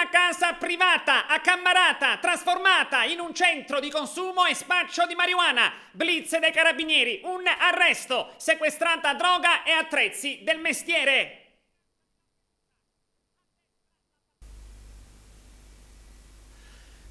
una casa privata, accammarata, trasformata in un centro di consumo e spaccio di marijuana. Blitz dei carabinieri, un arresto, sequestrata droga e attrezzi del mestiere.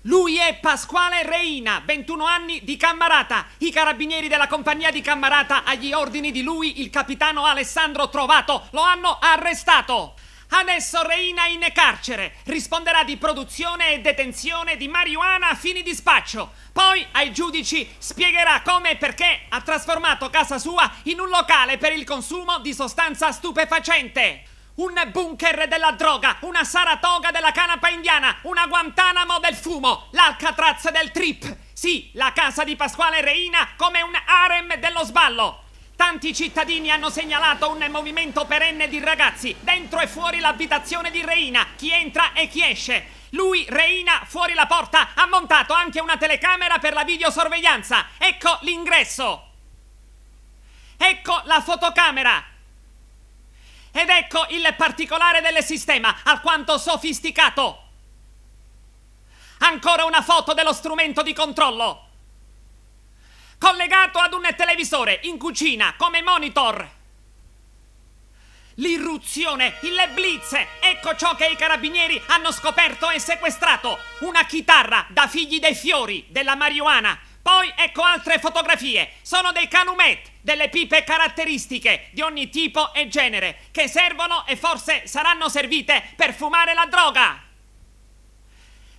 Lui è Pasquale Reina, 21 anni di Cammarata. I carabinieri della compagnia di Cammarata, agli ordini di lui, il capitano Alessandro Trovato, lo hanno arrestato. Adesso Reina in carcere. Risponderà di produzione e detenzione di marijuana a fini di spaccio. Poi ai giudici spiegherà come e perché ha trasformato casa sua in un locale per il consumo di sostanza stupefacente. Un bunker della droga, una Saratoga della canapa indiana, una Guantanamo del fumo, l'Alcatraz del trip. Sì, la casa di Pasquale Reina come un harem dello sballo. Tanti cittadini hanno segnalato un movimento perenne di ragazzi dentro e fuori l'abitazione di Reina, chi entra e chi esce. Lui, Reina, fuori la porta, ha montato anche una telecamera per la videosorveglianza. Ecco l'ingresso. Ecco la fotocamera. Ed ecco il particolare del sistema, alquanto sofisticato. Ancora una foto dello strumento di controllo collegato ad un televisore in cucina come monitor. L'irruzione, le blitz, ecco ciò che i carabinieri hanno scoperto e sequestrato. Una chitarra da figli dei fiori, della marijuana. Poi ecco altre fotografie. Sono dei canumet, delle pipe caratteristiche di ogni tipo e genere, che servono e forse saranno servite per fumare la droga.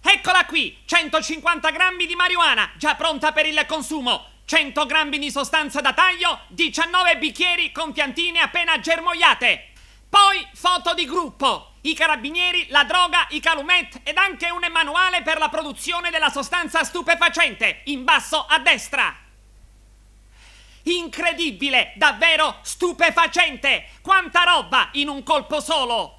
Eccola qui, 150 grammi di marijuana, già pronta per il consumo. 100 grammi di sostanza da taglio, 19 bicchieri con piantine appena germogliate. Poi foto di gruppo, i carabinieri, la droga, i calumet ed anche un manuale per la produzione della sostanza stupefacente, in basso a destra. Incredibile, davvero stupefacente! Quanta roba in un colpo solo!